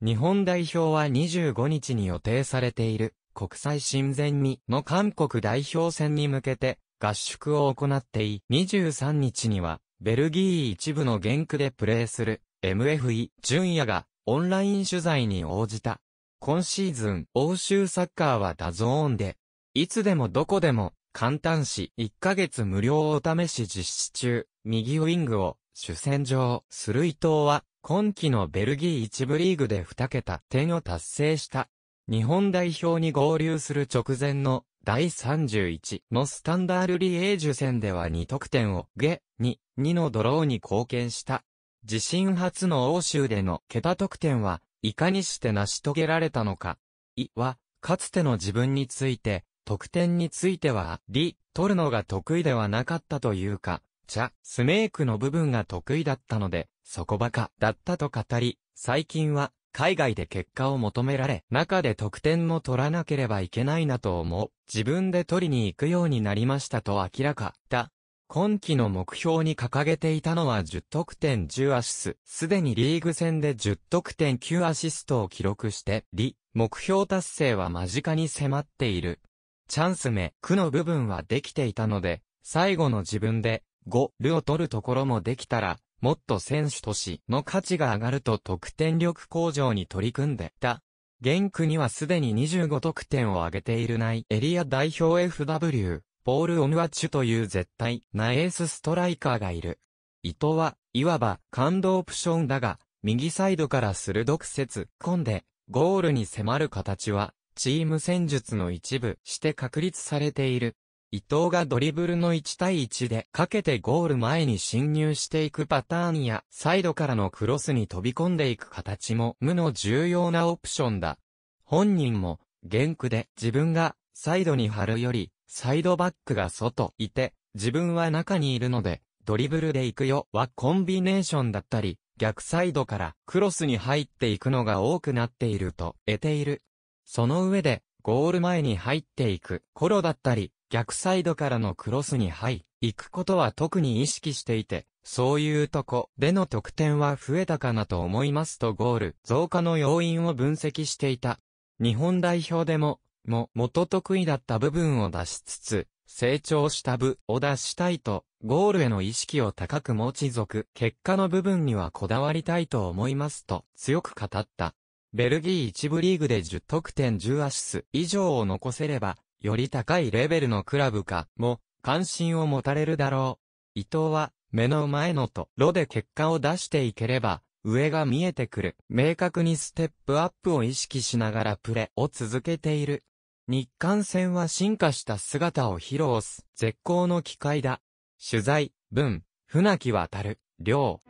日本代表は25日に予定されている国際親善にの韓国代表戦に向けて合宿を行ってい、23日にはベルギー一部の原区でプレーする MFE 純也がオンライン取材に応じた。今シーズン欧州サッカーはダゾーンで、いつでもどこでも簡単し1ヶ月無料お試し実施中、右ウィングを主戦場する伊藤は今季のベルギー一部リーグで2桁点を達成した。日本代表に合流する直前の第31のスタンダールリエージュ戦では2得点をゲ、2、2のドローに貢献した。自身初の欧州での桁得点はいかにして成し遂げられたのか。いは、かつての自分について、得点については、リ、取るのが得意ではなかったというか、茶、スメークの部分が得意だったので、そこばかだったと語り、最近は海外で結果を求められ、中で得点も取らなければいけないなと思う、自分で取りに行くようになりましたと明らかだ。今季の目標に掲げていたのは10得点10アシス。すでにリーグ戦で10得点9アシストを記録して、リ、目標達成は間近に迫っている。チャンス目、苦の部分はできていたので、最後の自分で5、ルを取るところもできたら、もっと選手としの価値が上がると得点力向上に取り組んでた。現区にはすでに25得点を挙げているないエリア代表 FW、ポール・オムワチュという絶対なエースストライカーがいる。伊藤は、いわば感動オプションだが、右サイドから鋭く説込んで、ゴールに迫る形は、チーム戦術の一部して確立されている。伊藤がドリブルの1対1でかけてゴール前に侵入していくパターンや、サイドからのクロスに飛び込んでいく形も無の重要なオプションだ。本人も、原句で自分がサイドに張るより、サイドバックが外いて、自分は中にいるので、ドリブルで行くよはコンビネーションだったり、逆サイドからクロスに入っていくのが多くなっていると得ている。その上で、ゴール前に入っていく頃だったり、逆サイドからのクロスに入、行くことは特に意識していて、そういうとこでの得点は増えたかなと思いますとゴール増加の要因を分析していた。日本代表でも、も元得意だった部分を出しつつ、成長した部を出したいと、ゴールへの意識を高く持ち続、結果の部分にはこだわりたいと思いますと強く語った。ベルギー1部リーグで10得点10アシス以上を残せれば、より高いレベルのクラブか、も、関心を持たれるだろう。伊藤は、目の前のと、ロで結果を出していければ、上が見えてくる。明確にステップアップを意識しながらプレを続けている。日韓戦は進化した姿を披露す。絶好の機会だ。取材、文、船木渡る、両。